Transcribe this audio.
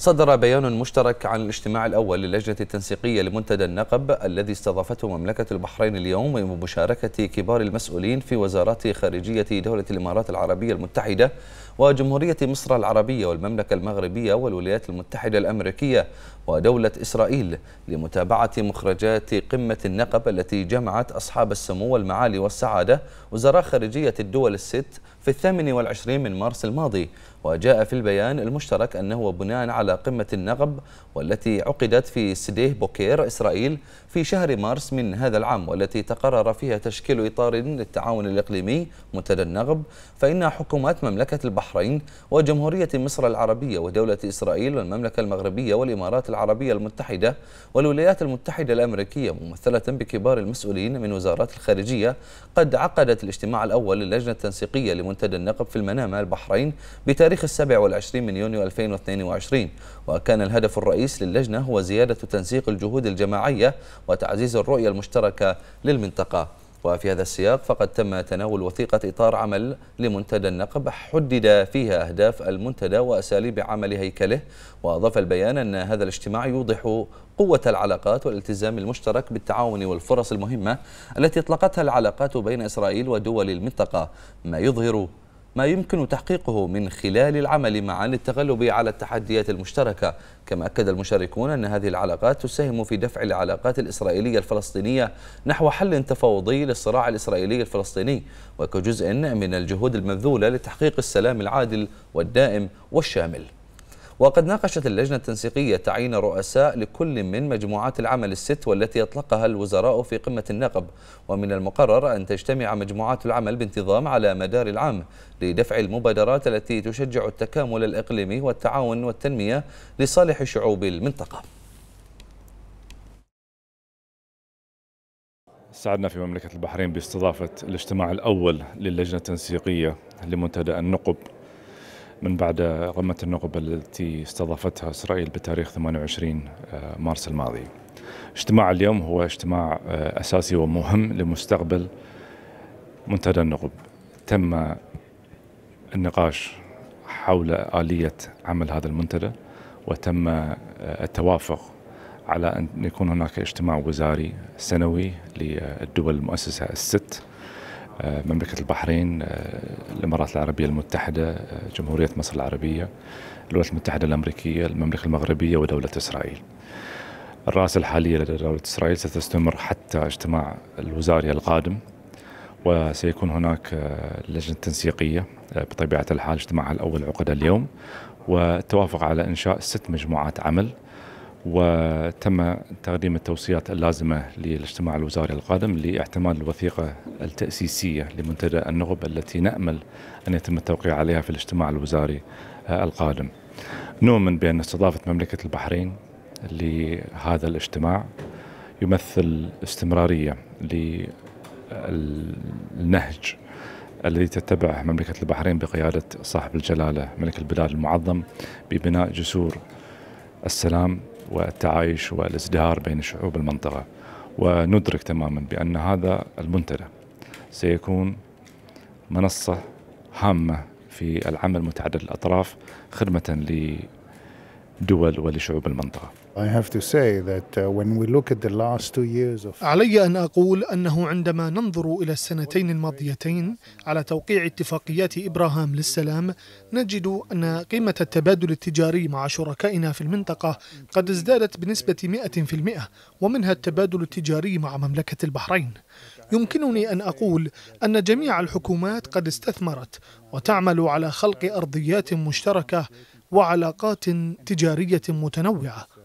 صدر بيان مشترك عن الاجتماع الأول للجنة التنسيقية لمنتدى النقب الذي استضافته مملكة البحرين اليوم بمشاركة كبار المسؤولين في وزارات خارجية دولة الإمارات العربية المتحدة وجمهورية مصر العربية والمملكة المغربية والولايات المتحدة الأمريكية ودولة إسرائيل لمتابعة مخرجات قمة النقب التي جمعت أصحاب السمو والمعالي والسعادة وزراء خارجية الدول الست في الثامن والعشرين من مارس الماضي وجاء في البيان المشترك أنه بناء على قمة النغب والتي عقدت في سديه بوكير إسرائيل في شهر مارس من هذا العام والتي تقرر فيها تشكيل إطار للتعاون الإقليمي منتدى النغب فإن حكومات مملكة البحرين وجمهورية مصر العربية ودولة إسرائيل والمملكة المغربية والإمارات العربية المتحدة والولايات المتحدة الأمريكية ممثلة بكبار المسؤولين من وزارات الخارجية قد عقدت الاجتماع الأول للجنة التنسيقية لمنتدى منتدى النقب في المنامة البحرين بتاريخ السابع والعشرين من يونيو 2022 وكان الهدف الرئيس للجنة هو زيادة تنسيق الجهود الجماعية وتعزيز الرؤية المشتركة للمنطقة وفي هذا السياق فقد تم تناول وثيقة إطار عمل لمنتدى النقب حدد فيها أهداف المنتدى وأساليب عمل هيكله وأضاف البيان أن هذا الاجتماع يوضح قوة العلاقات والالتزام المشترك بالتعاون والفرص المهمة التي اطلقتها العلاقات بين إسرائيل ودول المنطقة ما يظهر ما يمكن تحقيقه من خلال العمل معا للتغلب على التحديات المشتركة كما أكد المشاركون أن هذه العلاقات تساهم في دفع العلاقات الإسرائيلية الفلسطينية نحو حل تفاوضي للصراع الإسرائيلي الفلسطيني وكجزء من الجهود المبذولة لتحقيق السلام العادل والدائم والشامل وقد ناقشت اللجنة التنسيقية تعيين رؤساء لكل من مجموعات العمل الست والتي أطلقها الوزراء في قمة النقب ومن المقرر أن تجتمع مجموعات العمل بانتظام على مدار العام لدفع المبادرات التي تشجع التكامل الإقليمي والتعاون والتنمية لصالح شعوب المنطقة سعدنا في مملكة البحرين باستضافة الاجتماع الأول للجنة التنسيقية لمنتدى النقب من بعد رمة النقب التي استضافتها إسرائيل بتاريخ 28 آه، مارس الماضي اجتماع اليوم هو اجتماع آه، أساسي ومهم لمستقبل منتدى النقب تم النقاش حول آلية عمل هذا المنتدى وتم آه، التوافق على أن يكون هناك اجتماع وزاري سنوي للدول المؤسسة الست آه، مملكة البحرين آه، الإمارات العربية المتحدة آه، جمهورية مصر العربية الولايات المتحدة الأمريكية المملكة المغربية ودولة إسرائيل الرأس الحالية لدى دولة إسرائيل ستستمر حتى اجتماع الوزاري القادم وسيكون هناك لجنة تنسيقية بطبيعة الحال اجتماعها الأول عقد اليوم والتوافق على إنشاء ست مجموعات عمل وتم تقديم التوصيات اللازمة للاجتماع الوزاري القادم لاعتماد الوثيقة التأسيسية لمنتدى النخب التي نأمل أن يتم التوقيع عليها في الاجتماع الوزاري آه، القادم نؤمن بأن استضافة مملكة البحرين لهذا الاجتماع يمثل استمرارية للنهج الذي تتبعه مملكة البحرين بقيادة صاحب الجلالة ملك البلاد المعظم ببناء جسور السلام والتعايش والازدهار بين شعوب المنطقة وندرك تماما بأن هذا المنتدى سيكون منصة هامة في العمل متعدد الأطراف خدمة لدول ولشعوب المنطقة علي أن أقول أنه عندما ننظر إلى السنتين الماضيتين على توقيع اتفاقيات إبراهام للسلام نجد أن قيمة التبادل التجاري مع شركائنا في المنطقة قد ازدادت بنسبة 100% ومنها التبادل التجاري مع مملكة البحرين يمكنني أن أقول أن جميع الحكومات قد استثمرت وتعمل على خلق أرضيات مشتركة وعلاقات تجارية متنوعة